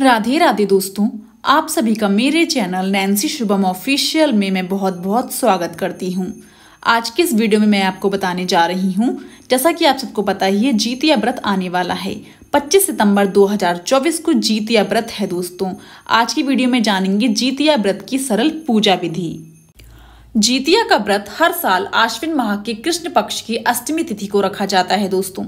राधे राधे दोस्तों आप सभी का मेरे चैनल नैन्सी शुभम ऑफिशियल में मैं बहुत बहुत स्वागत करती हूँ आज के इस वीडियो में मैं आपको बताने जा रही हूँ जैसा कि आप सबको पता ही है जीत या व्रत आने वाला है 25 सितंबर 2024 को जीत या व्रत है दोस्तों आज की वीडियो में जानेंगे जीत या व्रत की सरल पूजा विधि जीतिया का व्रत हर साल आश्विन माह के कृष्ण पक्ष की अष्टमी तिथि को रखा जाता है दोस्तों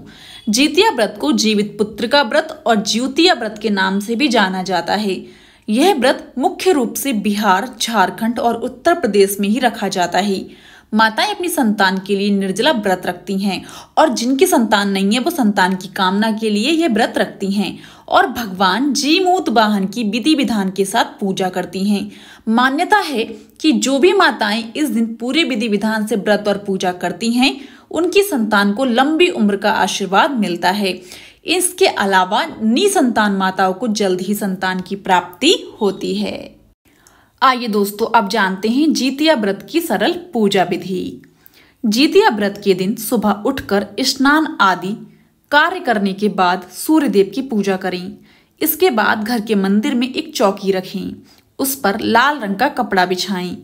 जीतिया व्रत को जीवित पुत्र का व्रत और ज्योतिया व्रत के नाम से भी जाना जाता है यह व्रत मुख्य रूप से बिहार झारखंड और उत्तर प्रदेश में ही रखा जाता है माताएं अपनी संतान के लिए निर्जला व्रत रखती हैं और जिनकी संतान नहीं है वो संतान की कामना के लिए ये व्रत रखती हैं और भगवान जीमूत वाहन की विधि विधान के साथ पूजा करती हैं मान्यता है कि जो भी माताएं इस दिन पूरे विधि विधान से व्रत और पूजा करती हैं उनकी संतान को लंबी उम्र का आशीर्वाद मिलता है इसके अलावा संतान माताओं को जल्द ही संतान की प्राप्ति होती है आइए दोस्तों अब जानते हैं जीतिया व्रत की सरल पूजा विधि जीतिया व्रत के दिन सुबह उठकर स्नान आदि कार्य करने के बाद सूर्य देव की पूजा करें इसके बाद घर के मंदिर में एक चौकी रखें उस पर लाल रंग का कपड़ा बिछाएं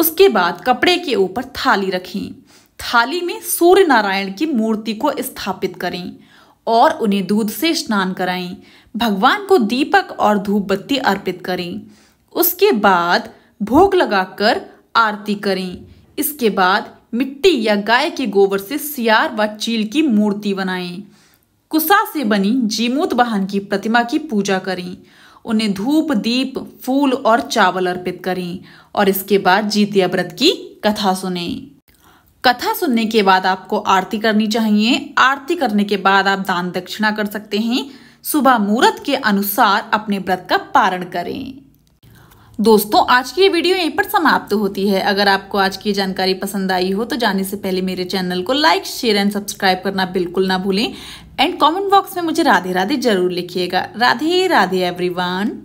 उसके बाद कपड़े के ऊपर थाली रखें थाली में सूर्य नारायण की मूर्ति को स्थापित करें और उन्हें दूध से स्नान कराएं भगवान को दीपक और धूप बत्ती अर्पित करें उसके बाद भोग लगाकर आरती करें इसके बाद मिट्टी या गाय के गोबर से सियार व चील की मूर्ति बनाएं कुसा से बनी जीमूत वाहन की प्रतिमा की पूजा करें उन्हें धूप दीप फूल और चावल अर्पित करें और इसके बाद जीतिया व्रत की कथा सुने कथा सुनने के बाद आपको आरती करनी चाहिए आरती करने के बाद आप दान दक्षिणा कर सकते हैं सुबह मुहूर्त के अनुसार अपने व्रत का पारण करें दोस्तों आज की ये वीडियो यहीं पर समाप्त होती है अगर आपको आज की जानकारी पसंद आई हो तो जाने से पहले मेरे चैनल को लाइक शेयर एंड सब्सक्राइब करना बिल्कुल ना भूलें एंड कमेंट बॉक्स में मुझे राधे राधे जरूर लिखिएगा राधे राधे एवरीवन